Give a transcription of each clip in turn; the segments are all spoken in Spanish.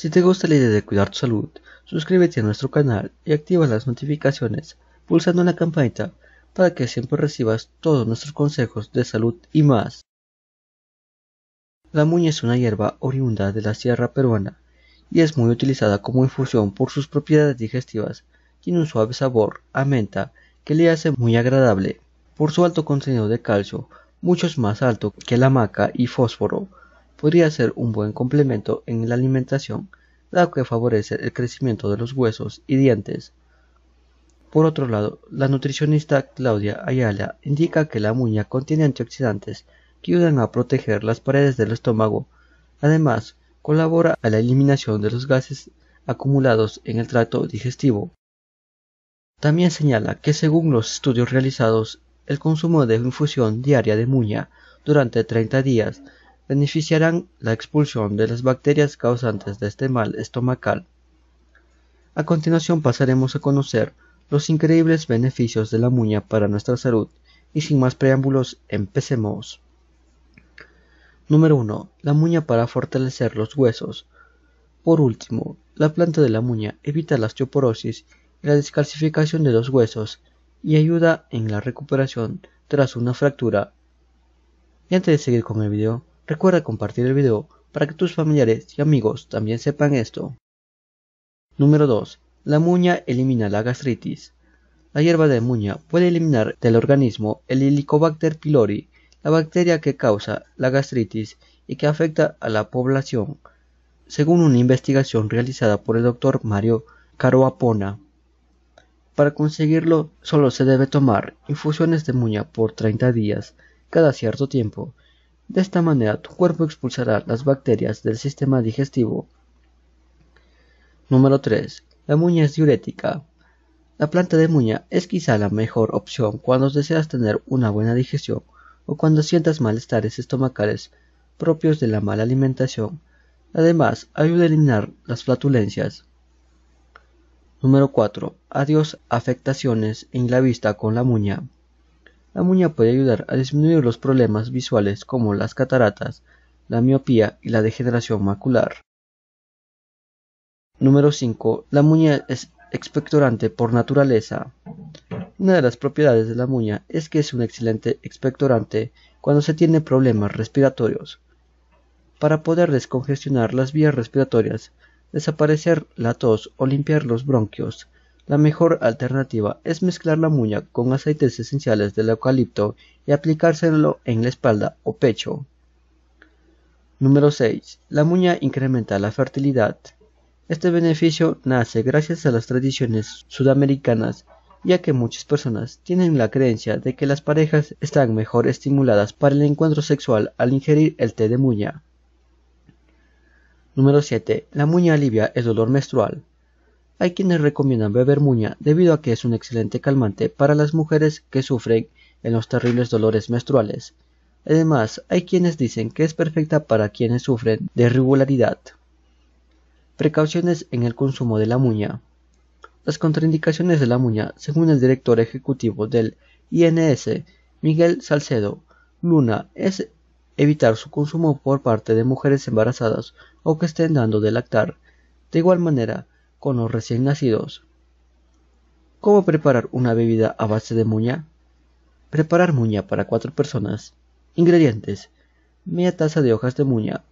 Si te gusta la idea de cuidar tu salud, suscríbete a nuestro canal y activa las notificaciones pulsando la campanita para que siempre recibas todos nuestros consejos de salud y más. La muña es una hierba oriunda de la sierra peruana y es muy utilizada como infusión por sus propiedades digestivas. Tiene un suave sabor a menta que le hace muy agradable. Por su alto contenido de calcio, mucho más alto que la maca y fósforo, podría ser un buen complemento en la alimentación, dado que favorece el crecimiento de los huesos y dientes. Por otro lado, la nutricionista Claudia Ayala indica que la muña contiene antioxidantes que ayudan a proteger las paredes del estómago. Además, colabora a la eliminación de los gases acumulados en el tracto digestivo. También señala que según los estudios realizados, el consumo de infusión diaria de muña durante 30 días beneficiarán la expulsión de las bacterias causantes de este mal estomacal. A continuación pasaremos a conocer los increíbles beneficios de la muña para nuestra salud y sin más preámbulos empecemos. Número 1. La muña para fortalecer los huesos. Por último, la planta de la muña evita la osteoporosis y la descalcificación de los huesos y ayuda en la recuperación tras una fractura. Y antes de seguir con el video, Recuerda compartir el video para que tus familiares y amigos también sepan esto. Número 2. La muña elimina la gastritis. La hierba de muña puede eliminar del organismo el Helicobacter pylori, la bacteria que causa la gastritis y que afecta a la población, según una investigación realizada por el doctor Mario Caroapona. Para conseguirlo, solo se debe tomar infusiones de muña por 30 días, cada cierto tiempo, de esta manera tu cuerpo expulsará las bacterias del sistema digestivo. Número 3. La muña es diurética. La planta de muña es quizá la mejor opción cuando deseas tener una buena digestión o cuando sientas malestares estomacales propios de la mala alimentación. Además, ayuda a eliminar las flatulencias. Número 4. Adiós afectaciones en la vista con la muña. La muña puede ayudar a disminuir los problemas visuales como las cataratas, la miopía y la degeneración macular. Número 5. La muña es expectorante por naturaleza. Una de las propiedades de la muña es que es un excelente expectorante cuando se tiene problemas respiratorios. Para poder descongestionar las vías respiratorias, desaparecer la tos o limpiar los bronquios, la mejor alternativa es mezclar la muña con aceites esenciales del eucalipto y aplicárselo en la espalda o pecho. Número 6. La muña incrementa la fertilidad. Este beneficio nace gracias a las tradiciones sudamericanas, ya que muchas personas tienen la creencia de que las parejas están mejor estimuladas para el encuentro sexual al ingerir el té de muña. Número 7. La muña alivia el dolor menstrual. Hay quienes recomiendan beber muña debido a que es un excelente calmante para las mujeres que sufren en los terribles dolores menstruales. Además, hay quienes dicen que es perfecta para quienes sufren de irregularidad. Precauciones en el consumo de la muña. Las contraindicaciones de la muña, según el director ejecutivo del INS, Miguel Salcedo Luna, es evitar su consumo por parte de mujeres embarazadas o que estén dando de lactar. De igual manera, con los recién nacidos. ¿Cómo preparar una bebida a base de muña? Preparar muña para cuatro personas. Ingredientes. Media taza de hojas de muña,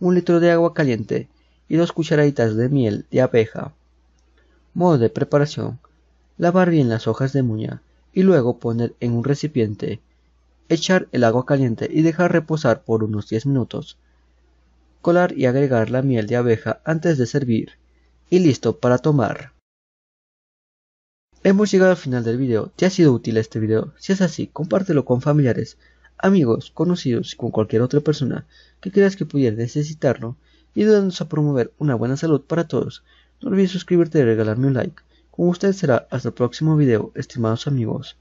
un litro de agua caliente y dos cucharaditas de miel de abeja. Modo de preparación. Lavar bien las hojas de muña y luego poner en un recipiente. Echar el agua caliente y dejar reposar por unos 10 minutos. Colar y agregar la miel de abeja antes de servir y listo para tomar. Hemos llegado al final del video, ¿te ha sido útil este video? Si es así, compártelo con familiares, amigos, conocidos y con cualquier otra persona que creas que pudiera necesitarlo y ayúdanos a promover una buena salud para todos. No olvides suscribirte y regalarme un like. Como usted será hasta el próximo video, estimados amigos.